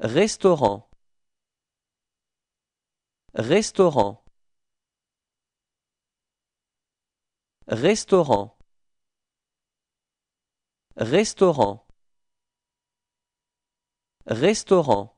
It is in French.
Restaurant Restaurant Restaurant Restaurant Restaurant